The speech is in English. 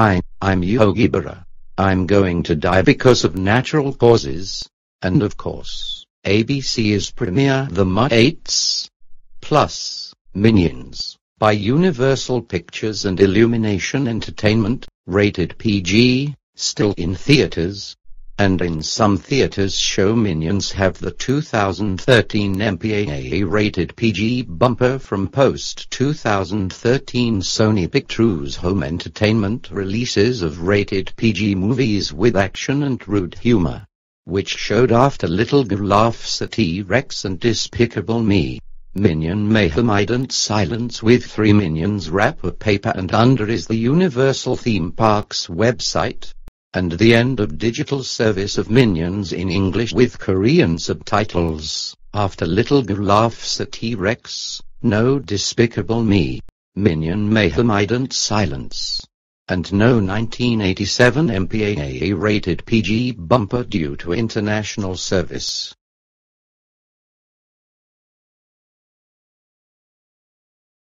Hi, I'm Yogi Berra. I'm going to die because of natural causes. And of course, ABC is premier The Muppets. Plus, Minions. By Universal Pictures and Illumination Entertainment, rated PG, still in theaters, and in some theaters show Minions have the 2013 MPAA-rated PG bumper from post-2013 Sony Pictures Home Entertainment releases of rated PG movies with action and rude humor, which showed after Little girl Laughs at T-Rex and Despicable Me. Minion Mayhem Ident Silence with three minions wrapper paper and under is the Universal Theme Parks website and the end of digital service of Minions in English with Korean subtitles. After Little Boo laughs at T-Rex, no despicable me. Minion mayhem ident silence. And no 1987 MPAA rated PG bumper due to international service.